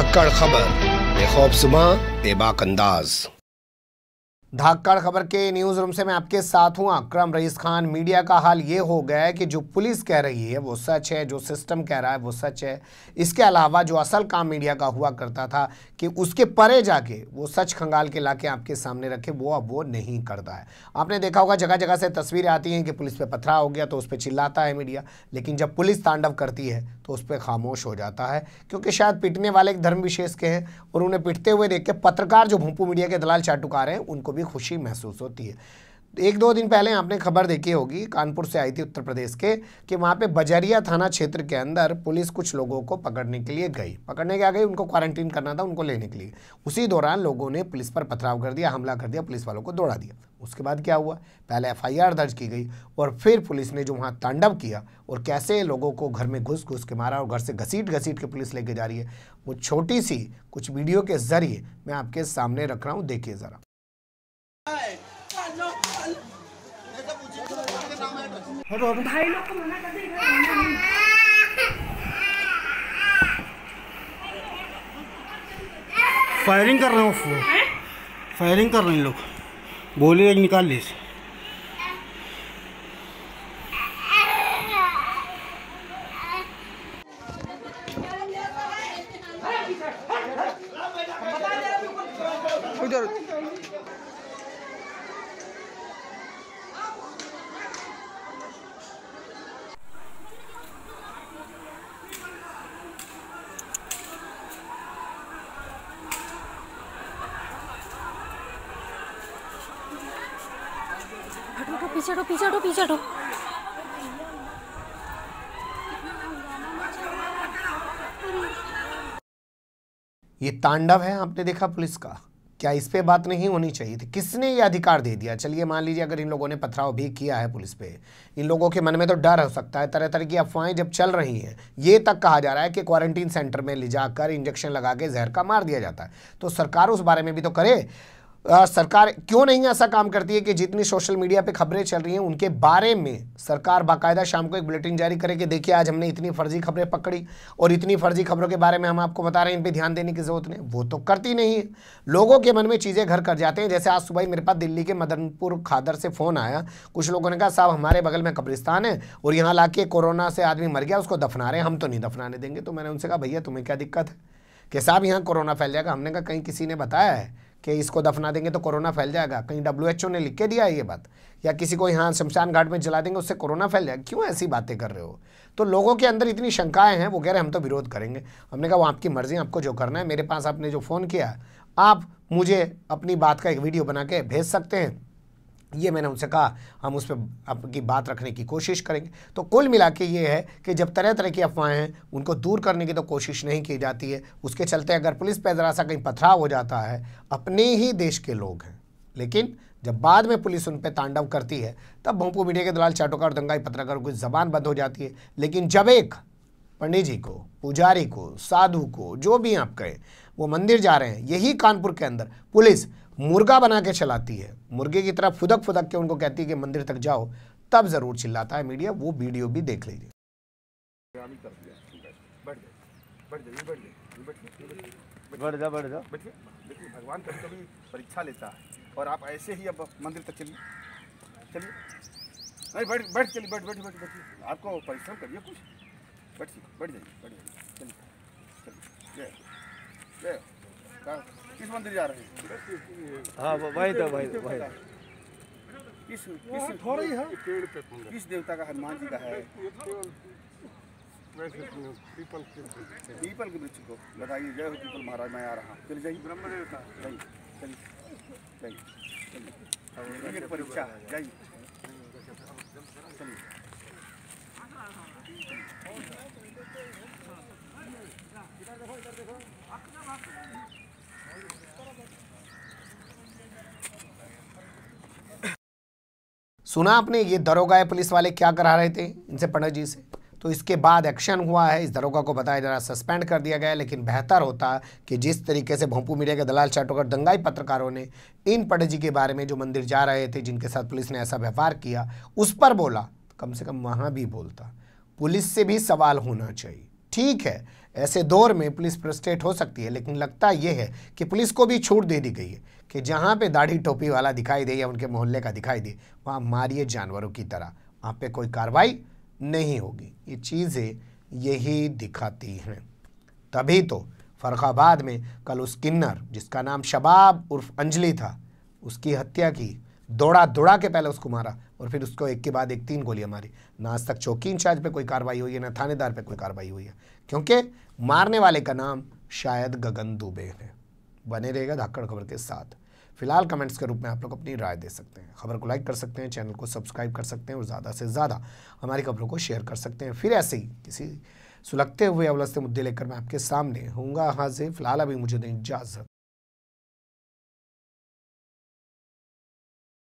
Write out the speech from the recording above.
धाकड़ खबर बेखौफ सुबह बेबाक अंदाज धाकड़ खबर के न्यूज रूम से मैं आपके साथ हूं अक्रम रईस खान मीडिया का हाल ये हो गया है कि जो पुलिस कह रही है वो सच है जो सिस्टम कह रहा है वो सच है इसके अलावा जो असल काम मीडिया का हुआ करता था कि उसके परे जाके वो सच खंगाल के लाके आपके सामने रखे वो अब वो नहीं करता है आपने देखा होगा जगह जगह से तस्वीरें आती हैं कि पुलिस पर पथरा हो गया तो उस पर चिल्लाता है मीडिया लेकिन जब पुलिस तांडव करती है तो उस पर खामोश हो जाता है क्योंकि शायद पिटने वाले एक धर्म विशेष के हैं और उन्हें पिटते हुए देख के पत्रकार जो भूपू मीडिया के दलाल चाटुकार हैं उनको भी खुशी महसूस होती है एक दो दिन पहले आपने खबर देखी होगी कानपुर से आई थी उत्तर प्रदेश के कि वहाँ पे बजरिया थाना क्षेत्र के अंदर पुलिस कुछ लोगों को पकड़ने के लिए गई पकड़ने के आ गई उनको क्वारंटीन करना था उनको लेने के लिए उसी दौरान लोगों ने पुलिस पर पथराव कर दिया हमला कर दिया पुलिस वालों को दौड़ा दिया उसके बाद क्या हुआ पहले एफ दर्ज की गई और फिर पुलिस ने जो वहाँ तांडव किया और कैसे लोगों को घर में घुस घुस के मारा और घर से घसीट घसीट के पुलिस लेके जा रही है वो छोटी सी कुछ वीडियो के ज़रिए मैं आपके सामने रख रहा हूँ देखिए ज़रा हटो हटो भाई लोग को मना कर दे इधर आना नहीं फायरिंग कर रहे हो फो फायरिंग कर रहे हैं लोग गोली आज निकाल ली उधर पीछे हटो पीछे हटो पीछे हटो ये तांडव है आपने देखा पुलिस का क्या इस पे बात नहीं होनी चाहिए थी किसने ये अधिकार दे दिया चलिए मान लीजिए अगर इन लोगों ने पथराव भी किया है पुलिस पे इन लोगों के मन में तो डर हो सकता है तरह तरह की अफवाहें जब चल रही हैं ये तक कहा जा रहा है कि क्वारंटीन सेंटर में ले जाकर इंजेक्शन लगा के जहर का मार दिया जाता है तो सरकार उस बारे में भी तो करे आ, सरकार क्यों नहीं ऐसा काम करती है कि जितनी सोशल मीडिया पे खबरें चल रही हैं उनके बारे में सरकार बाकायदा शाम को एक बुलेटिन जारी करे कि देखिए आज हमने इतनी फर्जी खबरें पकड़ी और इतनी फर्जी खबरों के बारे में हम आपको बता रहे हैं इन पे ध्यान देने की जरूरत नहीं वो तो करती नहीं है लोगों के मन में चीज़ें घर कर जाते हैं जैसे आज सुबह मेरे पास दिल्ली के मदनपुर खादर से फ़ोन आया कुछ लोगों ने कहा साहब हमारे बगल में कब्रिस्तान है और यहाँ ला कोरोना से आदमी मर गया उसको दफना रहे हम तो नहीं दफनाने देंगे तो मैंने उनसे कहा भैया तुम्हें क्या दिक्कत है कि साहब यहाँ कोरोना फैल जाएगा हमने कहा कहीं किसी ने बताया है कि इसको दफना देंगे तो कोरोना फैल जाएगा कहीं डब्ल्यू ने लिख के दिया है ये बात या किसी को यहाँ शमशान घाट में जला देंगे उससे कोरोना फैल जाएगा क्यों ऐसी बातें कर रहे हो तो लोगों के अंदर इतनी शंकाएं हैं वो कह रहे हम तो विरोध करेंगे हमने कहा वो आपकी मर्ज़ी आपको जो करना है मेरे पास आपने जो फ़ोन किया आप मुझे अपनी बात का एक वीडियो बना के भेज सकते हैं ये मैंने उनसे कहा हम उस पर आपकी बात रखने की कोशिश करेंगे तो कुल मिला के ये है कि जब तरह तरह की अफवाहें हैं उनको दूर करने की तो कोशिश नहीं की जाती है उसके चलते अगर पुलिस पर ज़रा सा कहीं पथराव हो जाता है अपने ही देश के लोग हैं लेकिन जब बाद में पुलिस उन पर तांडव करती है तब भोंपू मीडिया के दलाल चाटोकार दंगाई पत्रकारों की जबान बंद हो जाती है लेकिन जब एक पंडित जी को पुजारी को साधु को जो भी आप कहें वो मंदिर जा रहे हैं यही कानपुर के अंदर पुलिस मुर्गा बना के चलाती है मुर्गे की तरह फुदक फुदक के उनको कहती है कि मंदिर तक जाओ तब ज़रूर चिल्लाता है मीडिया वो वीडियो भी देख लीजिए बढ़ जा बढ़ जा देखिए भगवान कभी कभी परीक्षा लेता है और आप ऐसे ही अब मंदिर तक चलिए चलिए नहीं बैठ बैठ चलिए बैठ बैठ बैठ बैठिए आपको परिश्रम करिए कुछ बैठिए बैठ जाइए बैठ जाइए चलिए चलिए जय जय किस मंदिर जा रहे हैं हाँ वही था वही वही किस किस थोड़ी है किस देवता का हनुमान जी का है पीपल के वृक्ष को बताइए जय हो पीपल महाराज मैं आ रहा हूँ चलिए जाइए ब्रह्म देवता जाइए चलिए चलिए परीक्षा जाइए चलिए सुना आपने ये दरोगा पुलिस वाले क्या करा रहे थे इनसे पंडित जी से तो इसके बाद एक्शन हुआ है इस दरोगा को बताया जा रहा सस्पेंड कर दिया गया लेकिन बेहतर होता कि जिस तरीके से भोंपू मीडिया के दलाल चाटोकर दंगाई पत्रकारों ने इन पंडित जी के बारे में जो मंदिर जा रहे थे जिनके साथ पुलिस ने ऐसा व्यवहार किया उस पर बोला कम से कम वहाँ भी बोलता पुलिस से भी सवाल होना चाहिए ठीक है ऐसे दौर में पुलिस प्रस्टेट हो सकती है लेकिन लगता यह है कि पुलिस को भी छूट दे दी गई है कि जहाँ पे दाढ़ी टोपी वाला दिखाई दे या उनके मोहल्ले का दिखाई दे वहाँ मारिए जानवरों की तरह वहाँ पे कोई कार्रवाई नहीं होगी ये चीज़ें यही दिखाती हैं तभी तो फरखाबाद में कल उस किन्नर जिसका नाम शबाब उर्फ अंजलि था उसकी हत्या की दौड़ा दौड़ा के पहले उसको मारा और फिर उसको एक के बाद एक तीन गोलियां मारी ना आज तक चौकी इंचार्ज पे कोई कार्रवाई हुई है ना थानेदार पे कोई कार्रवाई हुई है क्योंकि मारने वाले का नाम शायद गगन दुबे है बने रहेगा धाकड़ खबर के साथ फिलहाल कमेंट्स के रूप में आप लोग अपनी राय दे सकते हैं खबर को लाइक कर सकते हैं चैनल को सब्सक्राइब कर सकते हैं और ज़्यादा से ज़्यादा हमारी खबरों को शेयर कर सकते हैं फिर ऐसे ही किसी सुलगते हुए अवलस्ते मुद्दे लेकर मैं आपके सामने हूँगा हाजिर फिलहाल अभी मुझे दें इजाज़त